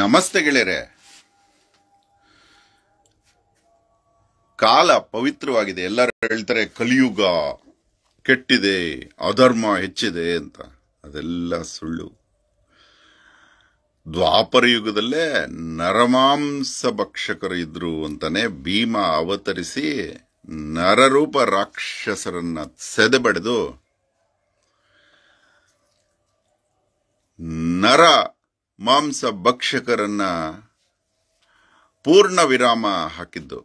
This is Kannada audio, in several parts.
ನಮಸ್ತೆ ಗೆಳೆಯರೆ ಕಾಲ ಪವಿತ್ರವಾಗಿದೆ ಎಲ್ಲರೂ ಹೇಳ್ತಾರೆ ಕಲಿಯುಗ ಕೆಟ್ಟಿದೆ ಅಧರ್ಮ ಹೆಚ್ಚಿದೆ ಅಂತ ಅದೆಲ್ಲ ಸುಳ್ಳು ದ್ವಾಪರ ಯುಗದಲ್ಲೇ ನರಮಾಂಸ ಭಕ್ಷಕರು ಇದ್ರು ಅಂತಾನೆ ಭೀಮ ಅವತರಿಸಿ ನರರೂಪ ರಾಕ್ಷಸರನ್ನ ಸೆದೆಬಡೆದು ನರ ಮಾಂಸ ಭಕ್ಷಕರನ್ನ ಪೂರ್ಣ ವಿರಾಮ ಹಾಕಿದ್ದು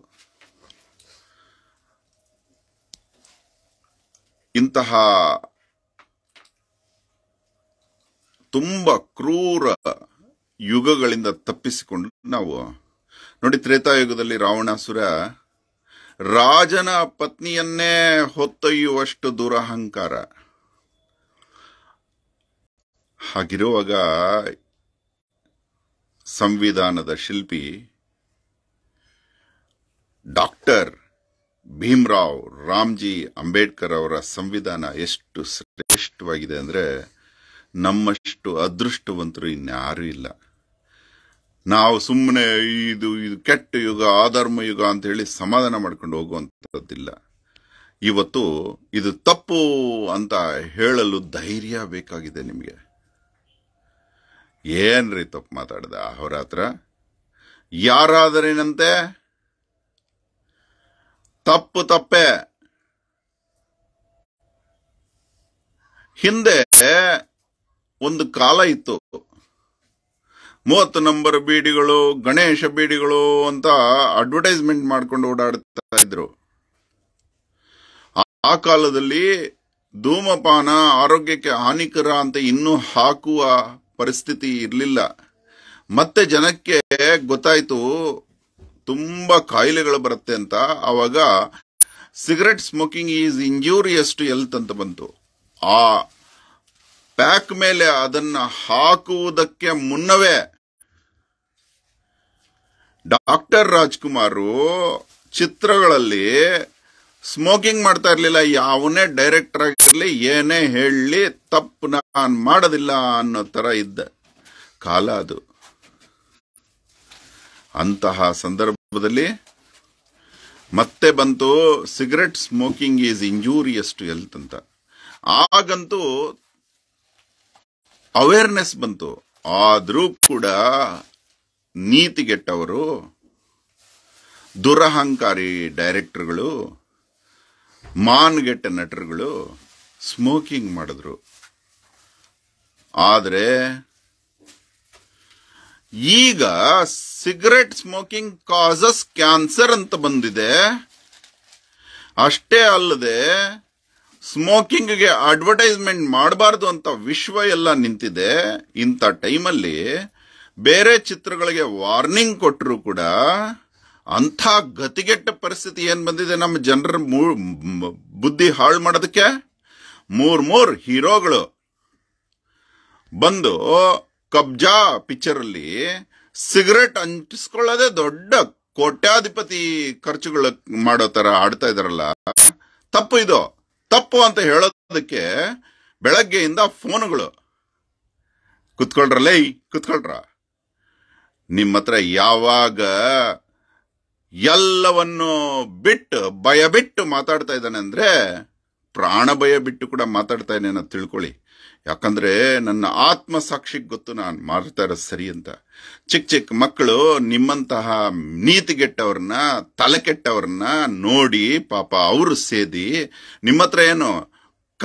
ಇಂತಹ ತುಂಬ ಕ್ರೂರ ಯುಗಗಳಿಂದ ತಪ್ಪಿಸಿಕೊಂಡು ನಾವು ನೋಡಿ ತ್ರೇತಾಯುಗದಲ್ಲಿ ರಾವಣಾಸುರ ರಾಜನ ಪತ್ನಿಯನ್ನೇ ಹೊತ್ತೊಯ್ಯುವಷ್ಟು ದುರಹಂಕಾರ ಹಾಗಿರುವಾಗ ಸಂವಿಧಾನದ ಶಿಲ್ಪಿ ಡಾಕ್ಟರ್ ಭೀಮ್ರಾವ್ ರಾಮ್ಜಿ ಅಂಬೇಡ್ಕರ್ ಅವರ ಸಂವಿಧಾನ ಎಷ್ಟು ಶ್ರೇಷ್ಠವಾಗಿದೆ ಅಂದರೆ ನಮ್ಮಷ್ಟು ಅದೃಷ್ಟವಂತರು ಇನ್ಯಾರೂ ಇಲ್ಲ ನಾವು ಸುಮ್ಮನೆ ಇದು ಇದು ಕೆಟ್ಟ ಯುಗ ಆಧರ್ಮ ಯುಗ ಅಂತ ಹೇಳಿ ಸಮಾಧಾನ ಮಾಡ್ಕೊಂಡು ಹೋಗುವಂಥದ್ದಿಲ್ಲ ಇವತ್ತು ಇದು ತಪ್ಪು ಅಂತ ಹೇಳಲು ಧೈರ್ಯ ಬೇಕಾಗಿದೆ ನಿಮಗೆ ಏನ್ರಿ ತಪ್ಪು ಮಾತಾಡ್ದ ಅಹೋರಾತ್ರ ಯಾರಾದರೇನಂತೆ ತಪ್ಪು ತಪ್ಪೆ ಹಿಂದೆ ಒಂದು ಕಾಲ ಇತ್ತು ಮೂವತ್ತು ನಂಬರ್ ಬೀಡಿಗಳು ಗಣೇಶ ಬೀಡಿಗಳು ಅಂತ ಅಡ್ವರ್ಟೈಸ್ಮೆಂಟ್ ಮಾಡ್ಕೊಂಡು ಓಡಾಡ್ತಾ ಇದ್ರು ಆ ಕಾಲದಲ್ಲಿ ಧೂಮಪಾನ ಆರೋಗ್ಯಕ್ಕೆ ಹಾನಿಕರ ಅಂತ ಇನ್ನೂ ಹಾಕುವ ಪರಿಸ್ಥಿತಿ ಇರಲಿಲ್ಲ ಮತ್ತೆ ಜನಕ್ಕೆ ಗೊತ್ತಾಯಿತು ತುಂಬ ಕಾಯಿಲೆಗಳು ಬರುತ್ತೆ ಅಂತ ಆವಾಗ cigarette smoking is injurious to health ಅಂತ ಬಂತು ಆ ಪ್ಯಾಕ್ ಮೇಲೆ ಅದನ್ನು ಹಾಕುವುದಕ್ಕೆ ಮುನ್ನವೇ ಡಾಕ್ಟರ್ ರಾಜ್ಕುಮಾರು ಚಿತ್ರಗಳಲ್ಲಿ ಸ್ಮೋಕಿಂಗ್ ಮಾಡ್ತಾ ಇರಲಿಲ್ಲ ಯಾವನೇ ಡೈರೆಕ್ಟರ್ ಆಗಿರಲಿ ಏನೇ ಹೇಳಲಿ ತಪ್ಪು ನಾನು ಮಾಡೋದಿಲ್ಲ ಅನ್ನೋ ಥರ ಇದ್ದ ಕಾಲ ಅದು ಅಂತಹ ಸಂದರ್ಭದಲ್ಲಿ ಮತ್ತೆ ಬಂತು cigarette smoking is injurious to health ಅಂತ ಆಗಂತೂ ಅವೇರ್ನೆಸ್ ಬಂತು ಆದರೂ ಕೂಡ ನೀತಿಗೆಟ್ಟವರು ದುರಹಂಕಾರಿ ಡೈರೆಕ್ಟರ್ಗಳು ಮಾನ್ಗೆಟ್ಟ ನಟರುಗಳು ಸ್ಮೋಕಿಂಗ್ ಮಾಡಿದ್ರು ಆದರೆ ಈಗ ಸಿಗರೆಟ್ ಸ್ಮೋಕಿಂಗ್ ಕಾಸಸ್ ಕ್ಯಾನ್ಸರ್ ಅಂತ ಬಂದಿದೆ ಅಷ್ಟೇ ಅಲ್ಲದೆ ಸ್ಮೋಕಿಂಗ್ಗೆ ಅಡ್ವರ್ಟೈಸ್ಮೆಂಟ್ ಮಾಡಬಾರ್ದು ಅಂತ ವಿಶ್ವ ಎಲ್ಲ ನಿಂತಿದೆ ಇಂಥ ಟೈಮಲ್ಲಿ ಬೇರೆ ಚಿತ್ರಗಳಿಗೆ ವಾರ್ನಿಂಗ್ ಕೊಟ್ಟರು ಕೂಡ ಅಂಥ ಗತಿಗೆಟ್ಟ ಪರಿಸ್ಥಿತಿ ಏನು ಬಂದಿದೆ ನಮ್ಮ ಜನರ ಬುದ್ಧಿ ಹಾಳು ಮಾಡೋದಕ್ಕೆ ಮೂರ್ ಮೂರ್ ಹೀರೋಗಳು ಬಂದು ಕಬ್ಜಾ ಅಲ್ಲಿ ಸಿಗರೆಟ್ ಅಂಟಿಸ್ಕೊಳ್ಳೋದೇ ದೊಡ್ಡ ಕೋಟ್ಯಾಧಿಪತಿ ಖರ್ಚುಗಳು ಮಾಡೋ ತರ ಆಡ್ತಾ ಇದಾರಲ್ಲ ತಪ್ಪು ಇದು ತಪ್ಪು ಅಂತ ಹೇಳೋದಕ್ಕೆ ಬೆಳಗ್ಗೆಯಿಂದ ಫೋನ್ಗಳು ಕುತ್ಕೊಳ್ರಲ್ಲೇ ಕುತ್ಕೊಳ್ರ ನಿಮ್ಮ ಹತ್ರ ಯಾವಾಗ ಎಲ್ಲವನ್ನು ಬಿಟ್ಟು ಭಯ ಬಿಟ್ಟು ಮಾತಾಡ್ತಾ ಇದ್ದಾನೆ ಅಂದರೆ ಪ್ರಾಣ ಭಯ ಬಿಟ್ಟು ಕೂಡ ಮಾತಾಡ್ತಾ ಇದ್ದೇನೆ ಅಂತ ತಿಳ್ಕೊಳ್ಳಿ ಯಾಕಂದರೆ ನನ್ನ ಆತ್ಮ ಸಾಕ್ಷಿ ಗೊತ್ತು ನಾನು ಮಾಡ್ತಾ ಇರೋದು ಸರಿ ಅಂತ ಚಿಕ್ಕ ಚಿಕ್ಕ ಮಕ್ಕಳು ನಿಮ್ಮಂತಹ ನೀತಿಗೆಟ್ಟವ್ರನ್ನ ತಲೆ ಕೆಟ್ಟವ್ರನ್ನ ನೋಡಿ ಪಾಪ ಅವರು ಸೇದಿ ನಿಮ್ಮ ಹತ್ರ ಏನು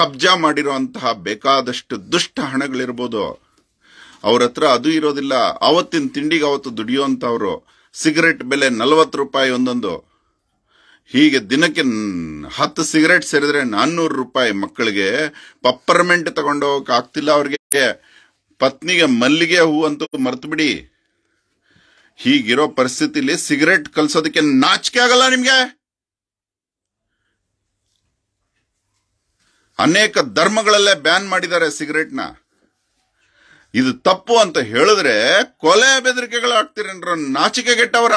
ಕಬ್ಜಾ ಮಾಡಿರೋ ಅಂತಹ ಬೇಕಾದಷ್ಟು ದುಷ್ಟ ಹಣಗಳಿರ್ಬೋದು ಅವ್ರ ಹತ್ರ ಅದು ಇರೋದಿಲ್ಲ ಅವತ್ತಿನ ತಿಂಡಿಗೆ ಅವತ್ತು ದುಡಿಯೋ ಸಿಗರೆಟ್ ಬೆಲೆ ನಲವತ್ತು ರೂಪಾಯಿ ಒಂದೊಂದು ಹೀಗೆ ದಿನಕ್ಕೆ ಹತ್ತು ಸಿಗರೆಟ್ ಸೇರಿದ್ರೆ ನಾನ್ನೂರು ರೂಪಾಯಿ ಮಕ್ಕಳಿಗೆ ಪಪ್ಪರ್ಮೆಂಟ್ ತಗೊಂಡೋಗಕ್ಕೆ ಆಗ್ತಿಲ್ಲ ಅವ್ರಿಗೆ ಪತ್ನಿಗೆ ಮಲ್ಲಿಗೆ ಹೂ ಅಂತೂ ಮರ್ತು ಬಿಡಿ ಹೀಗಿರೋ ಪರಿಸ್ಥಿತಿಲಿ ಸಿಗರೆಟ್ ಕಲ್ಸೋದಕ್ಕೆ ನಾಚಿಕೆ ಆಗಲ್ಲ ನಿಮ್ಗೆ ಅನೇಕ ಧರ್ಮಗಳಲ್ಲೇ ಬ್ಯಾನ್ ಮಾಡಿದ್ದಾರೆ ಸಿಗರೆಟ್ನ ಇದು ತಪ್ಪು ಅಂತ ಹೇಳಿದ್ರೆ ಕೊಲೆ ಬೆದರಿಕೆಗಳು ಆಗ್ತಿರೇನ್ರ ನಾಚಿಕೆ ಗೆಟ್ಟವರ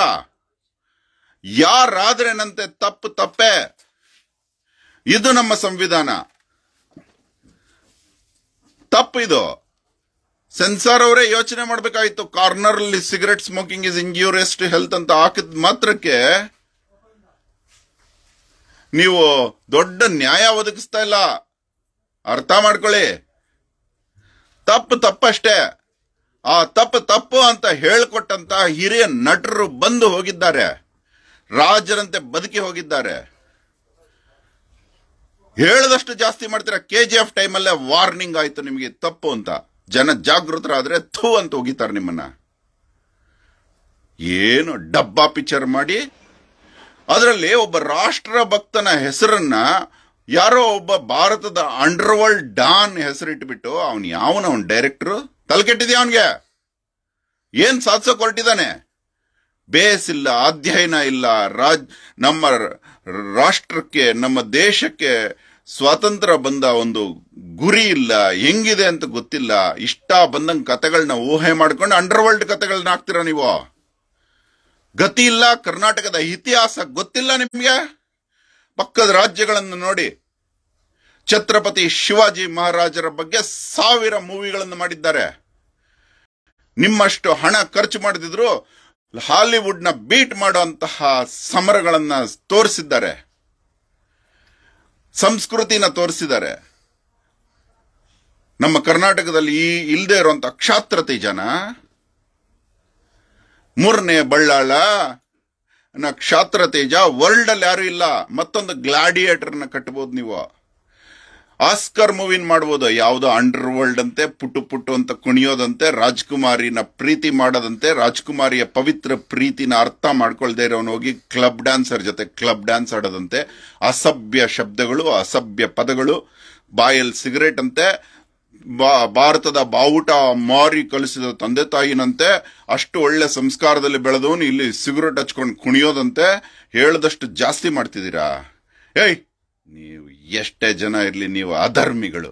ಯಾರಾದ್ರೇನಂತೆ ತಪ್ಪು ತಪ್ಪೆ ಇದು ನಮ್ಮ ಸಂವಿಧಾನ ತಪ್ಪು ಇದು ಸೆನ್ಸಾರ್ ಅವರೇ ಯೋಚನೆ ಮಾಡಬೇಕಾಗಿತ್ತು ಕಾರ್ನರ್ ಅಲ್ಲಿ cigarette smoking is injurious to health ಅಂತ ಹಾಕಿದ ಮಾತ್ರಕ್ಕೆ ನೀವು ದೊಡ್ಡ ನ್ಯಾಯ ಒದಗಿಸ್ತಾ ಇಲ್ಲ ಅರ್ಥ ಮಾಡ್ಕೊಳ್ಳಿ ತಪ್ಪು ತಪ್ಪಷ್ಟೇ ಆ ತಪ್ಪು ತಪ್ಪು ಅಂತ ಹೇಳಿಕೊಟ್ಟಂತ ಹಿರಿಯ ನಟರು ಬಂದು ಹೋಗಿದ್ದಾರೆ ರಾಜರಂತೆ ಬದುಕಿ ಹೋಗಿದ್ದಾರೆ ಹೇಳದಷ್ಟು ಜಾಸ್ತಿ ಮಾಡ್ತೀರಾ ಕೆ ಜಿ ಎಫ್ ಟೈಮಲ್ಲೇ ವಾರ್ನಿಂಗ್ ಆಯಿತು ನಿಮಗೆ ತಪ್ಪು ಅಂತ ಜನ ಜಾಗೃತರಾದರೆ ಥೂ ಅಂತ ಹೋಗಿತಾರೆ ನಿಮ್ಮನ್ನ ಏನು ಡಬ್ಬಾ ಪಿಕ್ಚರ್ ಮಾಡಿ ಅದರಲ್ಲಿ ಒಬ್ಬ ರಾಷ್ಟ್ರ ಭಕ್ತನ ಹೆಸರನ್ನ ಯಾರೋ ಒಬ್ಬ ಭಾರತದ ಅಂಡರ್ ಡಾನ್ ಹೆಸರಿಟ್ಬಿಟ್ಟು ಅವನು ಯಾವನ ಅವನ ಡೈರೆಕ್ಟ್ರು ತಲೆಕೆಟ್ಟಿದ್ಯಾ ಅವನಿಗೆ ಏನು ಸಾಧಿಸೋ ಹೊರಟಿದ್ದಾನೆ ಬೇಸ್ ಇಲ್ಲ ಅಧ್ಯಯನ ಇಲ್ಲ ರಾಜ್ ನಮ್ಮ ರಾಷ್ಟ್ರಕ್ಕೆ ನಮ್ಮ ದೇಶಕ್ಕೆ ಸ್ವಾತಂತ್ರ್ಯ ಬಂದ ಒಂದು ಗುರಿ ಇಲ್ಲ ಹೆಂಗಿದೆ ಅಂತ ಗೊತ್ತಿಲ್ಲ ಇಷ್ಟ ಬಂದಂಗೆ ಕತೆಗಳನ್ನ ಊಹೆ ಮಾಡ್ಕೊಂಡು ಅಂಡರ್ ವರ್ಲ್ಡ್ ಕತೆಗಳನ್ನ ಹಾಕ್ತೀರಾ ನೀವು ಗತಿ ಇಲ್ಲ ಕರ್ನಾಟಕದ ಇತಿಹಾಸ ಗೊತ್ತಿಲ್ಲ ನಿಮಗೆ ಪಕ್ಕದ ರಾಜ್ಯಗಳನ್ನು ನೋಡಿ ಛತ್ರಪತಿ ಶಿವಾಜಿ ಮಹಾರಾಜರ ಬಗ್ಗೆ ಸಾವಿರ ಮೂವಿಗಳನ್ನು ಮಾಡಿದ್ದಾರೆ ನಿಮ್ಮಷ್ಟು ಹಣ ಖರ್ಚು ಮಾಡಿದ್ರು ಹಾಲಿವುಡ್ನ ಬೀಟ್ ಮಾಡುವಂತಹ ಸಮರಗಳನ್ನು ತೋರಿಸಿದ್ದಾರೆ ಸಂಸ್ಕೃತಿನ ತೋರಿಸಿದ್ದಾರೆ ನಮ್ಮ ಕರ್ನಾಟಕದಲ್ಲಿ ಈ ಇಲ್ಲದೆ ಇರುವಂತಹ ಕ್ಷಾತ್ರತಿ ಜನ ಮೂರನೇ ಬಳ್ಳಾಳ ನ ಕ್ಷಾತ್ರ ತೇಜ ವರ್ಲ್ಡ್ ಅಲ್ಲಿ ಯಾರು ಇಲ್ಲ ಮತ್ತೊಂದು ಗ್ಲಾಡಿಯೇಟರ್ನ ಕಟ್ಬೋದು ನೀವು ಆಸ್ಕರ್ ಮೂವಿನ ಮಾಡಬಹುದು ಯಾವುದೋ ಅಂಡರ್ ವರ್ಲ್ಡ್ ಅಂತೆ ಪುಟ್ಟು ಪುಟ್ಟು ಅಂತ ಕುಣಿಯೋದಂತೆ ರಾಜ್ಕುಮಾರಿನ ಪ್ರೀತಿ ಮಾಡೋದಂತೆ ರಾಜ್ಕುಮಾರಿಯ ಪವಿತ್ರ ಪ್ರೀತಿನ ಅರ್ಥ ಮಾಡ್ಕೊಳ್ದೆ ಇರೋನು ಹೋಗಿ ಕ್ಲಬ್ ಡ್ಯಾನ್ಸರ್ ಜೊತೆ ಕ್ಲಬ್ ಡ್ಯಾನ್ಸ್ ಆಡೋದಂತೆ ಅಸಭ್ಯ ಶಬ್ದಗಳು ಅಸಭ್ಯ ಪದಗಳು ಬಾಯಲ್ಲಿ ಸಿಗರೇಟ್ ಅಂತೆ ಭಾರತದ ಬಾವುಟ ಮಾರಿ ಕಲಿಸಿದ ತಂದೆ ತಾಯಿನಂತೆ ಅಷ್ಟು ಒಳ್ಳೆ ಸಂಸ್ಕಾರದಲ್ಲಿ ಬೆಳೆದವನು ಇಲ್ಲಿ ಸಿಗರೇಟ್ ಹಚ್ಕೊಂಡು ಕುಣಿಯೋದಂತೆ ಹೇಳದಷ್ಟು ಜಾಸ್ತಿ ಮಾಡ್ತಿದ್ದೀರಾ ಏಯ್ ನೀವು ಎಷ್ಟೇ ಜನ ಇರಲಿ ನೀವು ಅಧರ್ಮಿಗಳು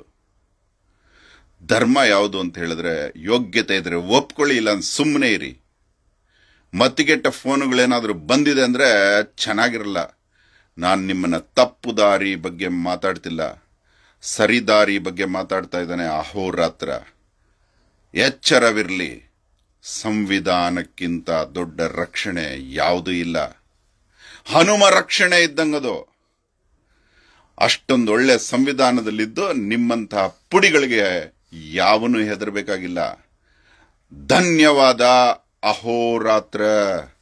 ಧರ್ಮ ಯಾವುದು ಅಂತ ಹೇಳಿದ್ರೆ ಯೋಗ್ಯತೆ ಇದ್ರೆ ಒಪ್ಕೊಳ್ಳಿ ಇಲ್ಲ ಸುಮ್ಮನೆ ಇರಿ ಮತ್ತಿಗೆಟ್ಟ ಫೋನುಗಳೇನಾದರೂ ಬಂದಿದೆ ಅಂದರೆ ಚೆನ್ನಾಗಿರಲ್ಲ ನಾನು ನಿಮ್ಮನ್ನು ತಪ್ಪು ದಾರಿ ಬಗ್ಗೆ ಮಾತಾಡ್ತಿಲ್ಲ ಸರಿದಾರಿ ಬಗ್ಗೆ ಮಾತಾಡ್ತಾ ಇದ್ದಾನೆ ಅಹೋರಾತ್ರ ಎಚ್ಚರವಿರಲಿ ಸಂವಿಧಾನಕ್ಕಿಂತ ದೊಡ್ಡ ರಕ್ಷಣೆ ಯಾವುದೂ ಇಲ್ಲ ಹನುಮ ರಕ್ಷಣೆ ಇದ್ದಂಗದು ಅಷ್ಟೊಂದು ಒಳ್ಳೆ ಸಂವಿಧಾನದಲ್ಲಿದ್ದು ನಿಮ್ಮಂತಹ ಪುಡಿಗಳಿಗೆ ಯಾವನು ಹೆದರಬೇಕಾಗಿಲ್ಲ ಧನ್ಯವಾದ ಅಹೋರಾತ್ರ